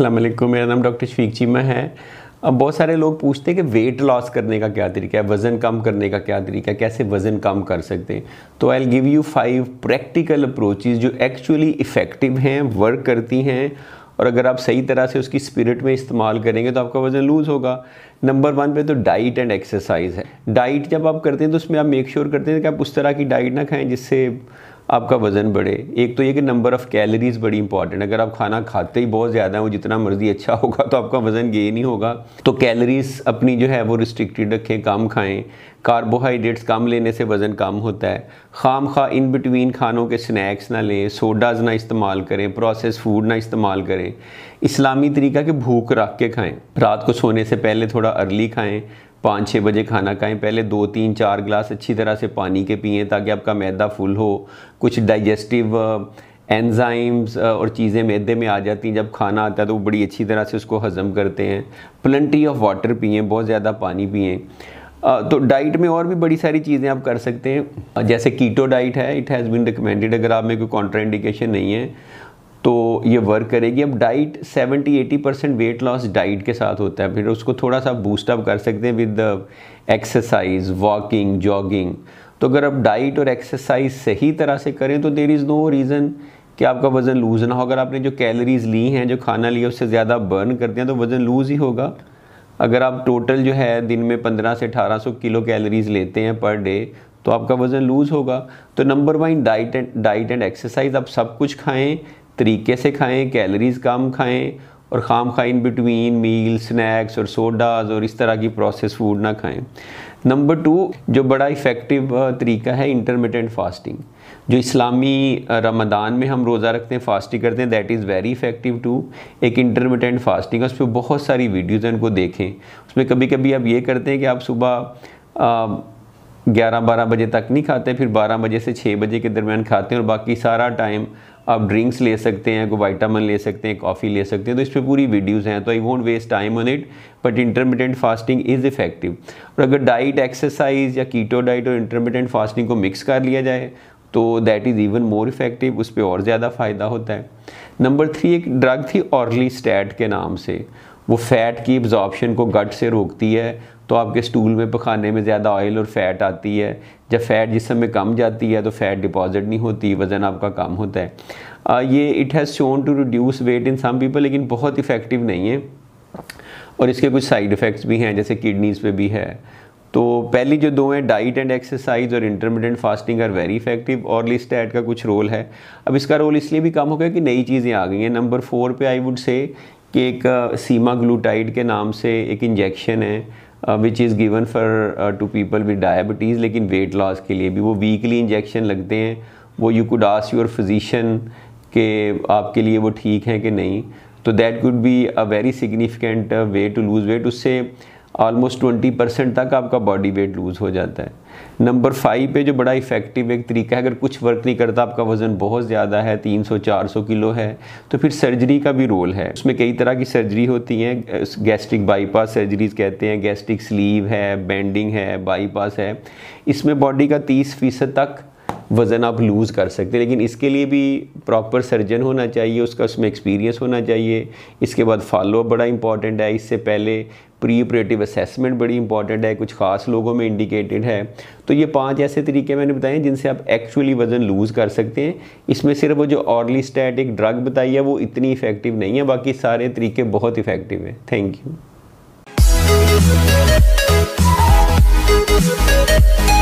अल्लाम मेरा नाम डॉक्टर शफीक चीमा है अब बहुत सारे लोग पूछते हैं कि वेट लॉस करने का क्या तरीका है वज़न कम करने का क्या तरीका है कैसे वज़न कम कर सकते हैं तो I give you five practical approaches जो एक्चुअली इफ़ेक्टिव हैं वर्क करती हैं और अगर आप सही तरह से उसकी स्पिरिट में इस्तेमाल करेंगे तो आपका वज़न लूज़ होगा नंबर वन पे तो डाइट एंड एक्सरसाइज है डाइट जब आप करते हैं तो उसमें आप मेक श्योर sure करते हैं कि आप उस तरह की डाइट ना खाएं जिससे आपका वज़न बढ़े एक तो ये कि नंबर ऑफ़ कैलोरीज़ बड़ी इंपॉर्टेंट अगर आप खाना खाते ही बहुत ज़्यादा है वो जितना मर्ज़ी अच्छा होगा तो आपका वज़न गेन ही होगा तो कैलोरीज़ अपनी जो है वो रिस्ट्रिक्टेड रखें कम खाएं कार्बोहाइड्रेट्स कम लेने से वज़न कम होता है खाम खा इन बिटवीन खानों के स्नैक्स ना लें सोडाज़ ना इस्तेमाल करें प्रोसेस फूड ना इस्तेमाल करें इस्लामी तरीका कि भूख रख के खाएँ रात को सोने से पहले थोड़ा अर्ली खाएँ पाँच छः बजे खाना खाएं पहले दो तीन चार गिलास अच्छी तरह से पानी के पिए ताकि आपका मैदा फुल हो कुछ डाइजेस्टिव एंजाइम्स uh, uh, और चीज़ें मैदे में आ जाती हैं जब खाना आता है तो वो बड़ी अच्छी तरह से उसको हज़म करते हैं प्लंटी ऑफ वाटर पिए बहुत ज़्यादा पानी पिए तो डाइट में और भी बड़ी सारी चीज़ें आप कर सकते हैं जैसे कीटो डाइट है इट हैज़ बिन रिकमेंडेड अगर आप में कोई कॉन्ट्राइंडेशन नहीं है तो ये वर्क करेगी अब diet 70-80 percent weight loss diet के साथ होता है फिर उसको थोड़ा सा बूस्टअप कर सकते हैं विद एक्सरसाइज वॉकिंग जॉगिंग तो अगर आप डाइट और एक्सरसाइज सही तरह से करें तो देर इज़ नो रीज़न कि आपका वज़न लूज़ ना हो अगर आपने जो कैलोरीज़ ली हैं जो खाना लिया उससे ज़्यादा बर्न कर दिया तो वज़न लूज़ ही होगा अगर आप टोटल जो है दिन में 15 से 1800 किलो कैलोरीज़ लेते हैं पर डे तो आपका वज़न लूज़ होगा तो number one diet and diet and exercise आप सब कुछ खाएं तरीके से खाएं कैलरीज़ कम खाएं और खाम खा इन बिटवीन मील स्नैक्स और सोडाज और इस तरह की प्रोसेस फूड ना खाएं नंबर टू जो बड़ा इफ़ेक्टिव तरीका है इंटरमीडेंट फास्टिंग जो इस्लामी रमदान में हम रोज़ा रखते हैं फास्टिंग करते हैं that is very effective to एक इंटरमीडियंट फास्टिंग उस पर बहुत सारी वीडियोज़ हैं उनको देखें उसमें कभी कभी आप ये करते हैं कि आप सुबह ग्यारह बारह बजे तक नहीं खाते फिर बारह बजे से छः बजे के दरमियान खाते हैं और बाकी सारा टाइम आप ड्रिंक्स ले सकते हैं कोई वाइटामिन ले सकते हैं कॉफ़ी ले सकते हैं तो इस पर पूरी वीडियोज़ हैं तो I won't waste time on it but intermittent fasting is effective और अगर डाइट एक्सरसाइज या कीटो डाइट और इंटरमीडियंट फास्टिंग को मिक्स कर लिया जाए तो that is even more effective उस पर और ज़्यादा फ़ायदा होता है नंबर थ्री एक ड्रग थी ऑर्ली स्टैट के नाम से वो फैट की एब्जॉर्बशन को गट से रोकती है तो आपके स्टूल में पखाने में ज़्यादा ऑयल और फैट आती है जब फैट जिसम में कम जाती है तो फैट डिपॉजिट नहीं होती वज़न आपका कम होता है आ, ये it has shown to reduce weight in some people लेकिन बहुत इफ़ेक्टिव नहीं है और इसके कुछ साइड इफ़ेक्ट्स भी हैं जैसे किडनीज़ पे भी है तो पहली जो दो हैं डाइट एंड एक्सरसाइज और intermittent fasting are very effective और लिस्टैट का कुछ रोल है अब इसका रोल इसलिए भी कम हो गया कि नई चीज़ें आ गई हैं नंबर फोर पे आई वुड से कि एक सीमा ग्लूटाइड के नाम से एक इंजेक्शन है which is given for to people with diabetes लेकिन वेट लॉस के लिए भी वो वीकली इंजेक्शन लगते हैं वो you could ask your physician के आपके लिए वो ठीक है कि नहीं तो that could be a very significant way to lose weight उससे ऑलमोस्ट ट्वेंटी परसेंट तक आपका बॉडी वेट लूज़ हो जाता है नंबर फाइव पे जो बड़ा इफ़ेक्टिव एक तरीका है अगर कुछ वर्क नहीं करता आपका वज़न बहुत ज़्यादा है 300-400 किलो है तो फिर सर्जरी का भी रोल है उसमें कई तरह की सर्जरी होती हैं गैस्ट्रिक बाईपास सर्जरीज कहते हैं गैस्ट्रिक स्लीव है बेंडिंग है बाईपास है इसमें बॉडी का तीस फीसद तक वज़न आप लूज़ कर सकते हैं लेकिन इसके लिए भी प्रॉपर सर्जन होना चाहिए उसका उसमें एक्सपीरियंस होना चाहिए इसके बाद फॉलोअप बड़ा इंपॉर्टेंट है इससे पहले प्री ऑपरेटिव असेसमेंट बड़ी इंपॉर्टेंट है कुछ खास लोगों में इंडिकेटेड है तो ये पांच ऐसे तरीके मैंने बताए जिनसे आप एक्चुअली वज़न लूज़ कर सकते हैं इसमें सिर्फ वो जो ऑर्ली स्टैट ड्रग बताई है वो इतनी इफेक्टिव नहीं है बाकी सारे तरीके बहुत इफेक्टिव हैं थैंक यू